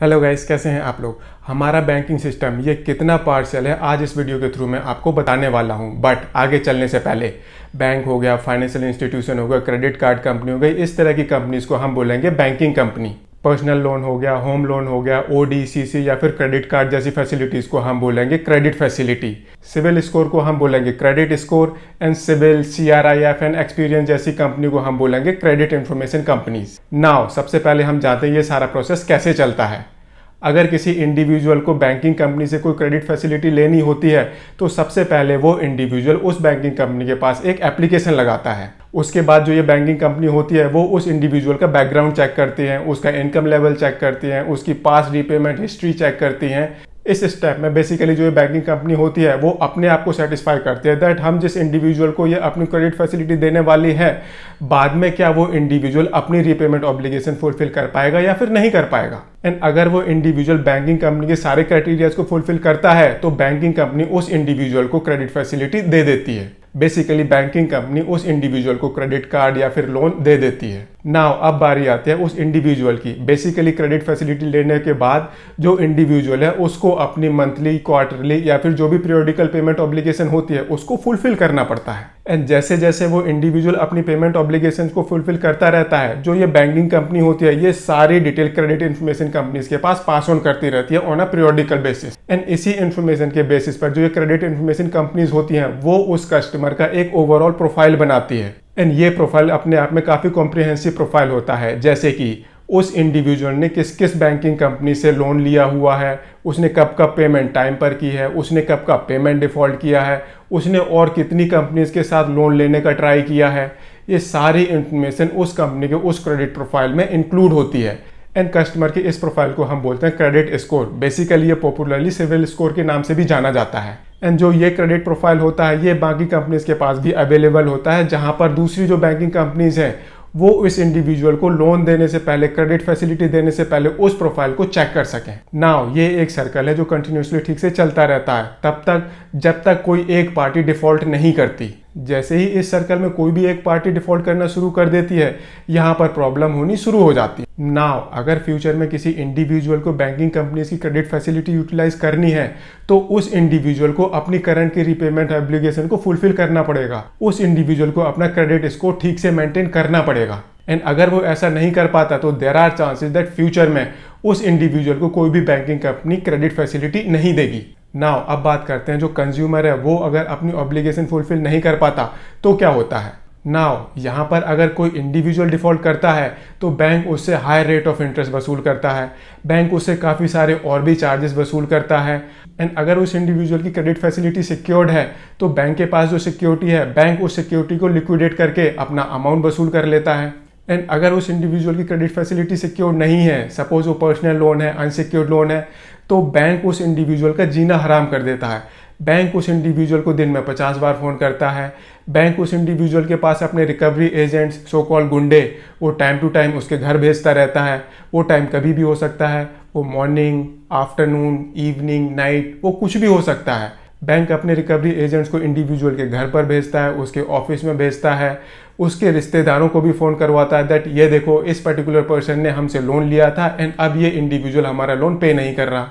hello guys कैसे हैं आप लोग हमारा बैंकिंग सिस्टम ये कितना पार्सल है आज इस वीडियो के थ्रू मैं आपको बताने वाला हूं बट आगे चलने से पहले बैंक हो गया फाइनेंशियल इंस्टीट्यूशन हो गया क्रेडिट कार्ड कंपनी हो गई इस तरह की कंपनीज को हम बोलेंगे बैंकिंग कंपनी पर्सनल लोन हो गया होम लोन हो गया ओ या फिर क्रेडिट कार्ड जैसी फैसिलिटीज़ को हम बोलेंगे क्रेडिट फैसिलिटी सिविल स्कोर को हम बोलेंगे credit score and CIBIL C R I F and Experian जैसी कंपनी को हम बोलेंगे क्रेडिट इन्फॉर्मेशन कंपनीज नाव सबसे पहले हम जानते हैं ये सारा प्रोसेस कैसे चलता है अगर किसी इंडिविजुअल को बैंकिंग कंपनी से कोई क्रेडिट फैसिलिटी लेनी होती है तो सबसे पहले वो इंडिविजुअल उस बैंकिंग कंपनी के पास एक एप्लीकेशन लगाता है उसके बाद जो ये बैंकिंग कंपनी होती है वो उस इंडिविजुअल का बैकग्राउंड चेक करती है उसका इनकम लेवल चेक करती है उसकी पास रिपेमेंट हिस्ट्री चेक करती हैं इस स्टेप में बेसिकली जो ये बैंकिंग कंपनी होती है वो अपने आप को सेटिस्फाई करती है दैट हम जिस इंडिविजुअल को ये अपनी क्रेडिट फैसिलिटी देने वाली है बाद में क्या वो इंडिविजुअल अपनी रीपेमेंट ऑब्लिगेशन फुलफिल कर पाएगा या फिर नहीं कर पाएगा एंड अगर वो इंडिविजुअल बैंकिंग कंपनी के सारे क्राइटेरियाज को फुलफिल करता है तो बैंकिंग कंपनी उस इंडिविजुअल को क्रेडिट फैसिलिटी दे देती है बेसिकली बैंकिंग कंपनी उस इंडिविजुअल को क्रेडिट कार्ड या फिर लोन दे देती है नाउ अब बारी आती है उस इंडिविजुअल की बेसिकली क्रेडिट फैसिलिटी लेने के बाद जो इंडिविजुअल है उसको अपनी मंथली क्वार्टरली या फिर जो भी पीरियोडिकल पेमेंट ऑब्लिगेशन होती है उसको फुलफिल करना पड़ता है एंड जैसे जैसे वो इंडिविजुअल अपनी पेमेंट ऑब्लिगेशन को फुलफिल करता रहता है जो ये बैंकिंग कंपनी होती है ये सारी डिटेल क्रेडिट इन्फॉर्मेशन कंपनीज के पास पास ऑन करती रहती है on a periodical basis and इसी इन्फॉर्मेशन के बेसिस पर जो ये क्रेडिट इन्फॉर्मेशन कंपनीज होती हैं वो उस कस्टमर का एक ओवरऑल प्रोफाइल बनाती है एंड ये प्रोफाइल अपने आप में काफ़ी कॉम्प्रिहेंसिव प्रोफाइल होता है जैसे कि उस इंडिविजुअल ने किस किस बैंकिंग कंपनी से लोन लिया हुआ है उसने कब कब पेमेंट टाइम पर की है उसने कब का पेमेंट डिफ़ॉल्ट किया है उसने और कितनी कंपनीज के साथ लोन लेने का ट्राई किया है ये सारी इंफॉर्मेशन उस कंपनी के उस क्रेडिट प्रोफाइल में इंक्लूड होती है एंड कस्टमर के इस प्रोफाइल को हम बोलते हैं क्रेडिट स्कोर बेसिकली ये पॉपुलरली सिविल स्कोर के नाम से भी जाना जाता है एंड जो ये क्रेडिट प्रोफाइल होता है ये बाकी कंपनीज के पास भी अवेलेबल होता है जहाँ पर दूसरी जो बैंकिंग कंपनीज हैं वो इस इंडिविजुअल को लोन देने से पहले क्रेडिट फैसिलिटी देने से पहले उस प्रोफाइल को चेक कर सकें नाउ ये एक सर्कल है जो कंटिन्यूसली ठीक से चलता रहता है तब तक जब तक कोई एक पार्टी डिफॉल्ट नहीं करती जैसे ही इस सर्कल में कोई भी एक पार्टी डिफॉल्ट करना शुरू कर देती है यहाँ पर प्रॉब्लम होनी शुरू हो जाती है नाव अगर फ्यूचर में किसी इंडिविजुअल को बैंकिंग कंपनीज की क्रेडिट फैसिलिटी यूटिलाइज करनी है तो उस इंडिविजुअल को अपनी करंट की रिपेमेंट एप्लीकेशन को फुलफिल करना पड़ेगा उस इंडिविजुअल को अपना क्रेडिट स्कोर ठीक से मेंटेन करना पड़ेगा एंड अगर वो ऐसा नहीं कर पाता तो there are chances that future में उस इंडिविजुअल को कोई भी बैंकिंग कंपनी क्रेडिट फैसिलिटी नहीं देगी नाउ अब बात करते हैं जो कंज्यूमर है वो अगर अपनी ऑब्लिगेशन फुलफिल नहीं कर पाता तो क्या होता है नाउ यहाँ पर अगर कोई इंडिविजुअल डिफॉल्ट करता है तो बैंक उससे हाई रेट ऑफ इंटरेस्ट वसूल करता है बैंक उससे काफ़ी सारे और भी चार्जेस वसूल करता है एंड अगर उस इंडिविजुअल की क्रेडिट फैसिलिटी सिक्योर्ड है तो बैंक के पास जो सिक्योरिटी है बैंक उस सिक्योरिटी को लिक्विडेट करके अपना अमाउंट वसूल कर लेता है एंड अगर उस इंडिविजुअल की क्रेडिट फैसिलिटी सिक्योर नहीं है सपोज वो पर्सनल लोन है अनसिक्योर्ड लोन है तो बैंक उस इंडिविजुअल का जीना हराम कर देता है बैंक उस इंडिविजुअल को दिन में पचास बार फ़ोन करता है बैंक उस इंडिविजुअल के पास अपने रिकवरी एजेंट्स सो कॉल गुंडे वो टाइम टू टाइम उसके घर भेजता रहता है वो टाइम कभी भी हो सकता है वो मॉर्निंग आफ्टरनून इवनिंग नाइट वो कुछ भी हो सकता है बैंक अपने रिकवरी एजेंट्स को इंडिविजुअल के घर पर भेजता है उसके ऑफिस में भेजता है उसके रिश्तेदारों को भी फ़ोन करवाता है दैट ये देखो इस पर्टिकुलर पर्सन ने हमसे लोन लिया था एंड अब ये इंडिविजुअल हमारा लोन पे नहीं कर रहा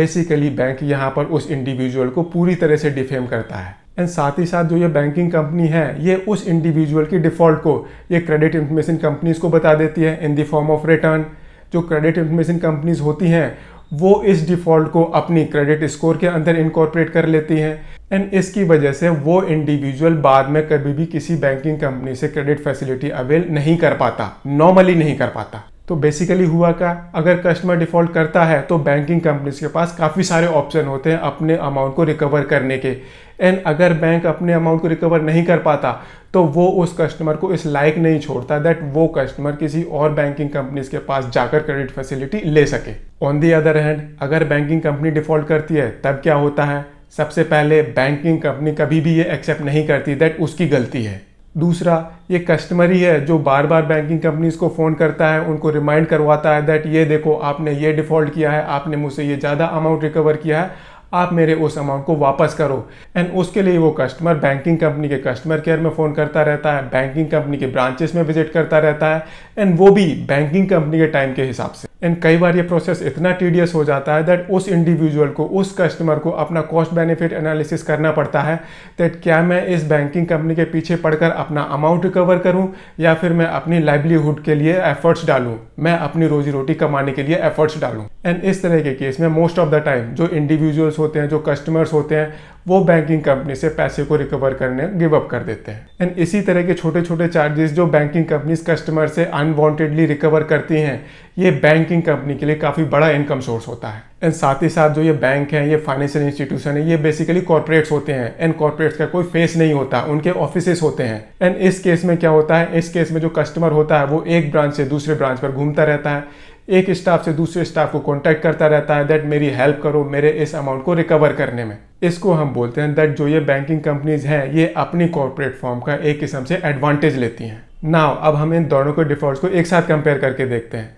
बेसिकली बैंक यहाँ पर उस इंडिविजुअल को पूरी तरह से डिफेम करता है एंड साथ ही साथ जो ये बैंकिंग कंपनी है ये उस इंडिविजुअल की डिफ़ॉल्ट को ये क्रेडिट इन्फॉर्मेशन कंपनीज को बता देती है in the form of return जो क्रेडिट इन्फॉर्मेशन कंपनीज होती हैं वो इस डिफ़ॉल्ट को अपनी क्रेडिट स्कोर के अंदर इनकॉर्पोरेट कर लेती हैं एंड इसकी वजह से वो इंडिविजुअल बाद में कभी भी किसी बैंकिंग कंपनी से क्रेडिट फैसिलिटी अवेल नहीं कर पाता नॉर्मली नहीं कर पाता तो बेसिकली हुआ क्या अगर कस्टमर डिफॉल्ट करता है तो बैंकिंग कंपनीज के पास काफ़ी सारे ऑप्शन होते हैं अपने अमाउंट को रिकवर करने के एंड अगर बैंक अपने अमाउंट को रिकवर नहीं कर पाता तो वो उस कस्टमर को इस लायक नहीं छोड़ता दैट वो कस्टमर किसी और बैंकिंग कंपनीज के पास जाकर क्रेडिट फैसिलिटी ले सके ऑन दी अदर हैंड अगर बैंकिंग कंपनी डिफॉल्ट करती है तब क्या होता है सबसे पहले बैंकिंग कंपनी कभी भी ये एक्सेप्ट नहीं करती दैट उसकी गलती है दूसरा ये कस्टमर ही है जो बार बार बैंकिंग कंपनीज को फ़ोन करता है उनको रिमाइंड करवाता है दैट ये देखो आपने ये डिफ़ॉल्ट किया है आपने मुझसे ये ज़्यादा अमाउंट रिकवर किया है आप मेरे उस अमाउंट को वापस करो एंड उसके लिए वो कस्टमर बैंकिंग कंपनी के कस्टमर केयर में फ़ोन करता रहता है बैंकिंग कंपनी के ब्रांचेस में विजिट करता रहता है एंड वो भी बैंकिंग कंपनी के टाइम के हिसाब से एंड कई बार ये प्रोसेस इतना टीडियस हो जाता है दैट उस इंडिविजुअल को उस कस्टमर को अपना कॉस्ट बेनिफिट एनालिसिस करना पड़ता है दैट क्या मैं इस बैंकिंग कंपनी के पीछे पड़कर अपना अमाउंट रिकवर करूं या फिर मैं अपनी लाइवलीहुड के लिए एफर्ट्स डालूं मैं अपनी रोजी रोटी कमाने के लिए एफर्ट्स डालूं एंड इस तरह के केस में मोस्ट ऑफ द टाइम जो इंडिविजुअल्स होते हैं जो कस्टमर्स होते हैं वो बैंकिंग कंपनी से पैसे को रिकवर करने गिव अप कर देते हैं एंड इसी तरह के छोटे छोटे चार्जेस जो बैंकिंग कंपनीज कस्टमर से अनवांटेडली रिकवर करती हैं ये बैंकिंग कंपनी के लिए काफ़ी बड़ा इनकम सोर्स होता है एंड साथ ही साथ जो ये बैंक हैं ये फाइनेंशियल इंस्टीट्यूशन है ये बेसिकली कॉरपोरेट्स होते हैं एंड कॉर्पोरेट्स का कोई फेस नहीं होता उनके ऑफिसेस होते हैं एंड इस केस में क्या होता है इस केस में जो कस्टमर होता है वो एक ब्रांच से दूसरे ब्रांच पर घूमता रहता है एक स्टाफ से दूसरे स्टाफ को कॉन्टैक्ट करता रहता है दैट मेरी हेल्प करो मेरे इस अमाउंट को रिकवर करने में इसको हम बोलते हैं दैट जो ये बैंकिंग कंपनीज हैं ये अपनी कॉरपोरेट फॉर्म का एक किस्म से एडवांटेज लेती हैं नाव अब हम इन दोनों के डिफॉल्ट को एक साथ कंपेयर करके देखते हैं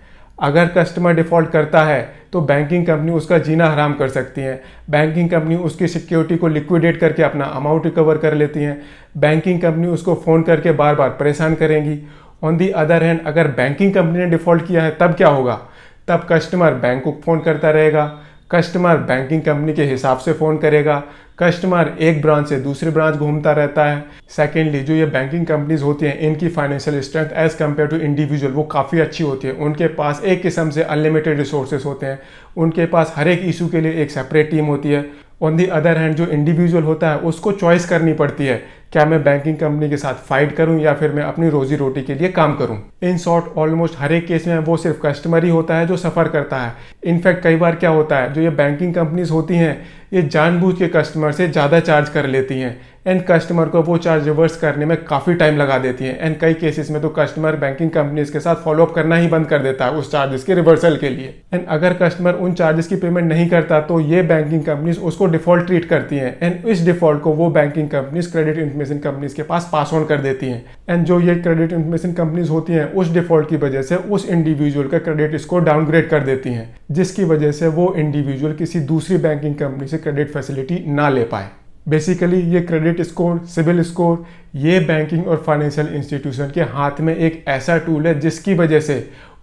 अगर कस्टमर डिफॉल्ट करता है तो बैंकिंग कंपनी उसका जीना हराम कर सकती है बैंकिंग कंपनी उसकी सिक्योरिटी को लिक्विडेट करके अपना अमाउंट रिकवर कर लेती हैं बैंकिंग कंपनी उसको फ़ोन करके बार बार परेशान करेंगी ऑन दी अदर हैंड अगर बैंकिंग कंपनी ने डिफॉल्ट किया है तब क्या होगा तब कस्टमर बैंक को फ़ोन करता रहेगा कस्टमर बैंकिंग कंपनी के हिसाब से फ़ोन करेगा कस्टमर एक ब्रांच से दूसरी ब्रांच घूमता रहता है सेकेंडली जो ये बैंकिंग कंपनीज होती हैं इनकी financial strength as compare to individual वो काफ़ी अच्छी होती है उनके पास एक किस्म से अनलिमिटेड रिसोर्सेज होते हैं उनके पास हर एक इशू के लिए एक सेपरेट टीम होती है ऑन दी अदर हैंड जो इंडिविजुअल होता है उसको चॉइस करनी पड़ती है क्या मैं बैंकिंग कंपनी के साथ फाइट करूं या फिर मैं अपनी रोजी रोटी के लिए काम करूं इन शॉर्ट ऑलमोस्ट हर एक केस में वो सिर्फ कस्टमर ही होता है जो सफ़र करता है इनफैक्ट कई बार क्या होता है जो ये बैंकिंग कंपनीज होती हैं ये जानबूझ के कस्टमर से ज़्यादा चार्ज कर लेती हैं एंड कस्टमर को वो चार्ज रिवर्स करने में काफ़ी टाइम लगा देती है एंड कई केसेस में तो कस्टमर बैंकिंग कंपनीज के साथ फॉलोअप करना ही बंद कर देता है उस चार्जेस के रिवर्सल के लिए एंड अगर कस्टमर उन चार्जेस की पेमेंट नहीं करता तो ये बैंकिंग कंपनीज उसको डिफॉल्ट ट्रीट करती हैं एंड इस डिफॉल्ट को वो banking companies credit information companies के पास पास ऑन कर देती हैं एंड जो ये क्रेडिट इन्फॉर्मेशन कंपनीज होती हैं उस डिफॉल्ट की वजह से उस इंडिविजुअल का क्रेडिट स्कोर डाउनग्रेड कर देती हैं जिसकी वजह से वो इंडिविजुअल किसी दूसरी बैंकिंग कंपनी से क्रेडिट फैसिलिटी ना ले पाए बेसिकली ये क्रेडिट स्कोर सिविल स्कोर ये बैंकिंग और फाइनेंशियल इंस्टीट्यूशन के हाथ में एक ऐसा टूल है जिसकी वजह से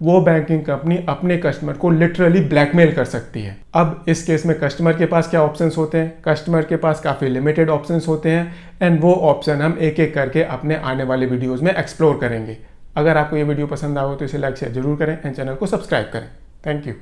वो बैंकिंग कंपनी अपने कस्टमर को लिटरली ब्लैकमेल कर सकती है अब इस केस में कस्टमर के पास क्या ऑप्शंस होते हैं कस्टमर के पास काफ़ी लिमिटेड ऑप्शंस होते हैं एंड वो ऑप्शन हम एक एक करके अपने आने वाले वीडियोज़ में एक्सप्लोर करेंगे अगर आपको ये वीडियो पसंद आए तो इसे लाइक शेयर जरूर करें एंड चैनल को सब्सक्राइब करें थैंक यू